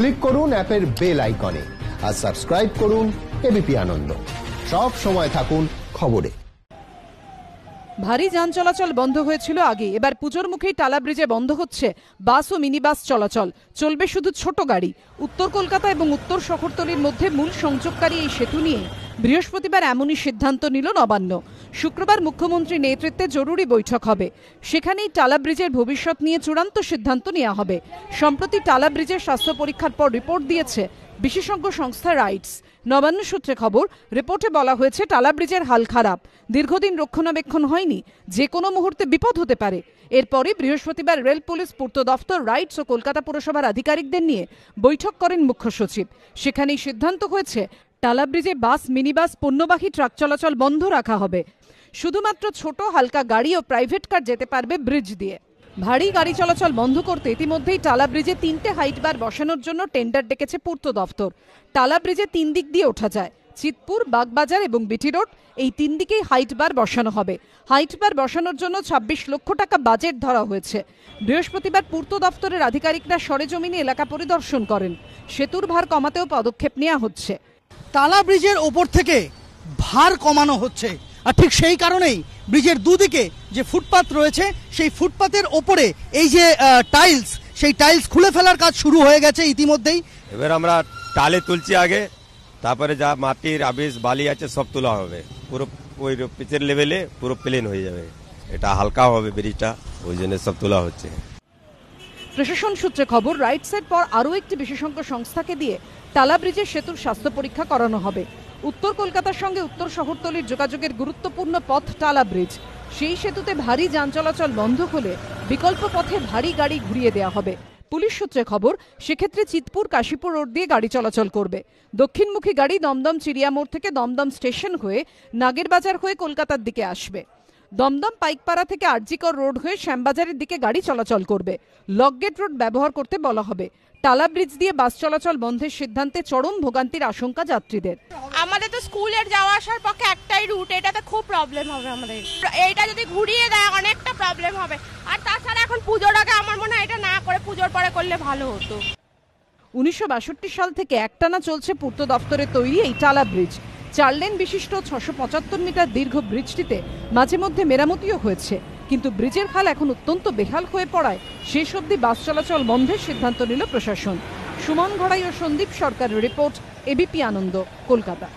click করুন অ্যাপের bell আইকনে আর সাবস্ক্রাইব করুন এবিপি আনন্দ সব সময় থাকুন খবরে ভারী যান চলাচল বন্ধ হয়েছিল আগে এবার পুজোর মুখেই টালা ব্রিজে বন্ধ হচ্ছে বাস ও মিনিবাস চলাচল চলবে শুধু ছোট গাড়ি উত্তর কলকাতা এবং উত্তর শহরতলির মধ্যে মূল সংযোগকারী এই সেতু নিয়ে বৃহস্পতিবার এমনই সিদ্ধান্ত নিল নবান্ন শুক্রবার মুখ্যমন্ত্রী নেতৃত্বে জরুরি বৈঠক হবে সেখানেই টালা ব্রিজের ভবিষ্যৎ নিয়ে চূড়ান্ত সিদ্ধান্ত নেওয়া হবে সম্প্রতি টালা ব্রিজের স্বাস্থ্য পরীক্ষার পর রিপোর্ট দিয়েছে বিশেষজ্ঞ সংস্থা রাইটস নবান্ন সূত্রে খবর রিপোর্টে বলা হয়েছে টালা ব্রিজের হাল খারাপ দীর্ঘদিন রক্ষণাবেক্ষণ হয়নি যে কোনো মুহূর্তে বিপদ হতে পারে এরপরই বৃহস্পতিবার রেল পুলিশ পূর্ত দফতর রাইটস ও কলকাতা পুরসভার আধিকারিকদের নিয়ে বৈঠক করেন মুখ্য সচিব সেখানেই সিদ্ধান্ত হয়েছে টালা ব্রিজে বাস মিনিবাস পণ্যবাহী ট্রাক চলাচল বন্ধ রাখা হবে শুধুমাত্র ছোট হালকা গাড়ি ও প্রাইভেট কার যেতে পারবে ব্রিজ দিয়ে ভারী গাড়ি চলাচল বন্ধ করতে ইতিমধ্যেই টালা ব্রিজে তিনটে হাইট বার বসানোর জন্য টেন্ডার ডেকেছে পূর্ত দফতর টালা ব্রিজে তিন দিক দিয়ে ওঠা যায় চিতপুর বাগবাজার এবং বিটি রোড এই তিন দিকেই হাইট বার বসানো হবে হাইট বার বসানোর জন্য ২৬ লক্ষ টাকা বাজেট ধরা হয়েছে বৃহস্পতিবার পূর্ত দফতরের আধিকারিকরা সরেজমিনে এলাকা পরিদর্শন করেন সেতুর ভার কমাতেও পদক্ষেপ নেওয়া হচ্ছে টালা ব্রিজের ওপর থেকে ভার কমানো হচ্ছে আর ঠিক সেই কারণেই ব্রিজের দুদিকে যে ফুটপাত রয়েছে সেই ফুটপাতের ওপরে এই যে টাইলস সেই টাইলস খুলে ফেলার কাজ শুরু হয়ে গেছে ইতিমধ্যেই এবার আমরা টালে তুলছি আগে তারপরে যা মাটির আবিষ বালি আছে সব তোলা হবে পুরো ওই পিচের লেভেলে পুরো প্লেন হয়ে যাবে এটা হালকা হবে ব্রিজটা ওই জন্য সব তোলা হচ্ছে প্রশাসন সূত্রে খবর রাইট সাইড পর আরও একটি বিশেষজ্ঞ সংস্থাকে দিয়ে টালা ব্রিজের সেতুর স্বাস্থ্য পরীক্ষা করানো হবে উত্তর কলকাতার সঙ্গে উত্তর শহরতলির যোগাযোগের গুরুত্বপূর্ণ পথ টালা ব্রিজ সেই সেতুতে ভারী যান চলাচল বন্ধ হলে বিকল্প পথে ভারী গাড়ি ঘুরিয়ে দেওয়া হবে পুলিশ সূত্রে খবর সেক্ষেত্রে চিতপুর কাশীপুর রোড দিয়ে গাড়ি চলাচল করবে দক্ষিণমুখী গাড়ি দমদম চিড়িয়ামোড় থেকে দমদম স্টেশন হয়ে নাগেরবাজার হয়ে কলকাতার দিকে আসবে দমদম পাইকপাড়া থেকে আরজিকর রোড হয়ে শ্যামবাজারের দিকে গাড়ি চলাচল করবে লকগেট রোড ব্যবহার করতে বলা হবে টালা ব্রিজ দিয়ে বাস চলাচল বন্ধের সিদ্ধান্তে চরম ভোগান্তির আশঙ্কা যাত্রীদের আমাদের তো স্কুলের যাওয়া আসার পক্ষে একটাই রুট এটাতে খুব প্রবলেম হবে আমাদের এটা যদি ঘুরিয়ে দেয় অনেকটা প্রবলেম হবে আর তাছাড়া এখন পুজোর আগে আমার মনে হয় এটা না করে পুজোর পরে করলে ভালো হতো উনিশশো সাল থেকে একটানা চলছে পূর্ত দফতরে তৈরি এই টালা ব্রিজ চার লেন বিশিষ্ট ছশো পঁচাত্তর মিটার দীর্ঘ ব্রিজটিতে মাঝে মধ্যে মেরামতিও হয়েছে কিন্তু ব্রিজের খাল এখন অত্যন্ত বেহাল হয়ে পড়ায় শেষ অবধি বাস চলাচল বন্ধের সিদ্ধান্ত নিল প্রশাসন সুমন ঘড়াই ও সন্দীপ সরকারের রিপোর্ট এবিপি আনন্দ কলকাতা